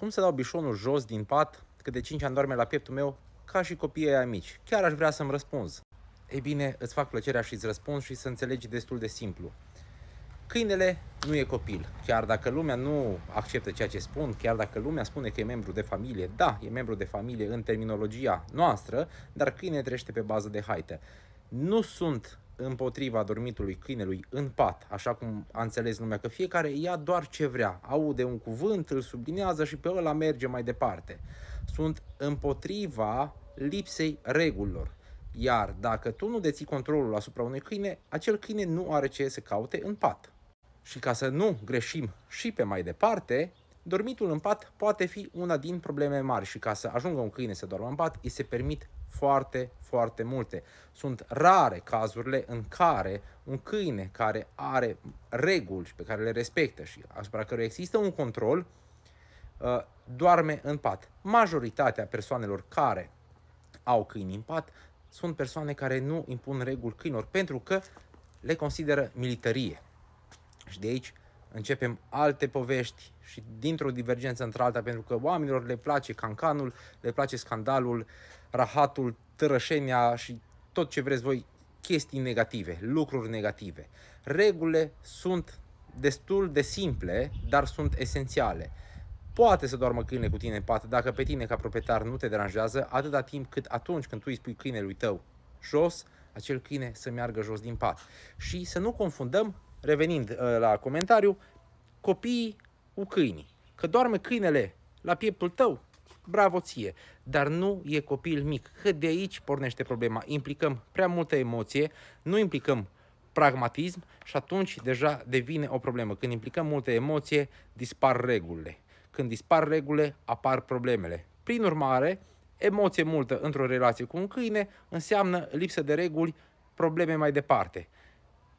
Cum să dau bișonul jos din pat, cât de 5 ani doarme la pieptul meu, ca și copiii ai mici? Chiar aș vrea să-mi răspunzi. Ei bine, îți fac plăcerea și îți răspund și să înțelegi destul de simplu. Câinele nu e copil. Chiar dacă lumea nu acceptă ceea ce spun, chiar dacă lumea spune că e membru de familie, da, e membru de familie în terminologia noastră, dar câine trește pe bază de haită. Nu sunt împotriva dormitului câinelui în pat, așa cum a înțeles lumea că fiecare ia doar ce vrea, aude un cuvânt, îl sublinează și pe ăla merge mai departe. Sunt împotriva lipsei regulilor. Iar dacă tu nu deții controlul asupra unui câine, acel câine nu are ce să caute în pat. Și ca să nu greșim și pe mai departe, dormitul în pat poate fi una din probleme mari și ca să ajungă un câine să doarmă în pat, îi se permit foarte, foarte multe. Sunt rare cazurile în care un câine care are reguli pe care le respectă și asupra căruia există un control, uh, doarme în pat. Majoritatea persoanelor care au câini în pat sunt persoane care nu impun reguli câinilor pentru că le consideră militarie. Și de aici începem alte povești și dintr-o divergență într-alta pentru că oamenilor le place cancanul, le place scandalul, uh, rahatul, tărășenia și tot ce vreți voi, chestii negative, lucruri negative. Regulile sunt destul de simple, dar sunt esențiale. Poate să doarmă câine cu tine în pat dacă pe tine ca proprietar nu te deranjează atâta timp cât atunci când tu îi spui câinelui tău jos, acel câine să meargă jos din pat. Și să nu confundăm, revenind uh, la comentariu, copiii cu câinii. Că doarme câinele la pieptul tău, bravo ție, dar nu e copil mic, că de aici pornește problema. Implicăm prea multă emoție, nu implicăm pragmatism și atunci deja devine o problemă. Când implicăm multă emoție, dispar regulile. Când dispar regulile, apar problemele. Prin urmare, emoție multă într-o relație cu un câine înseamnă lipsă de reguli, probleme mai departe.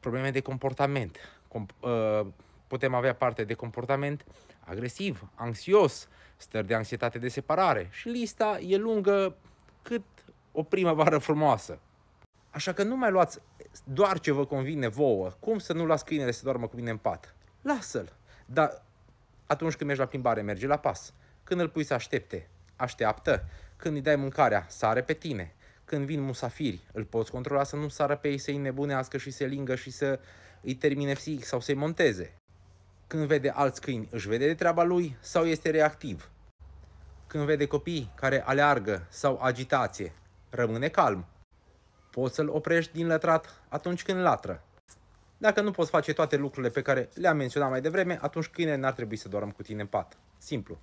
Probleme de comportament. Com- uh, putem avea parte de comportament agresiv, anxios, stări de anxietate de separare și lista e lungă cât o primăvară frumoasă. Așa că nu mai luați doar ce vă convine vouă. Cum să nu las câinele să doarmă cu mine în pat? Lasă-l! Dar atunci când mergi la plimbare, merge la pas. Când îl pui să aștepte, așteaptă. Când îi dai mâncarea, sare pe tine. Când vin musafiri, îl poți controla să nu sară pe ei, să-i nebunească și să lingă și să îi termine psihic sau să-i monteze. Când vede alți câini, își vede de treaba lui sau este reactiv? când vede copii care aleargă sau agitație, rămâne calm. Poți să-l oprești din lătrat atunci când latră. Dacă nu poți face toate lucrurile pe care le-am menționat mai devreme, atunci câinele n-ar trebui să doarmă cu tine în pat. Simplu.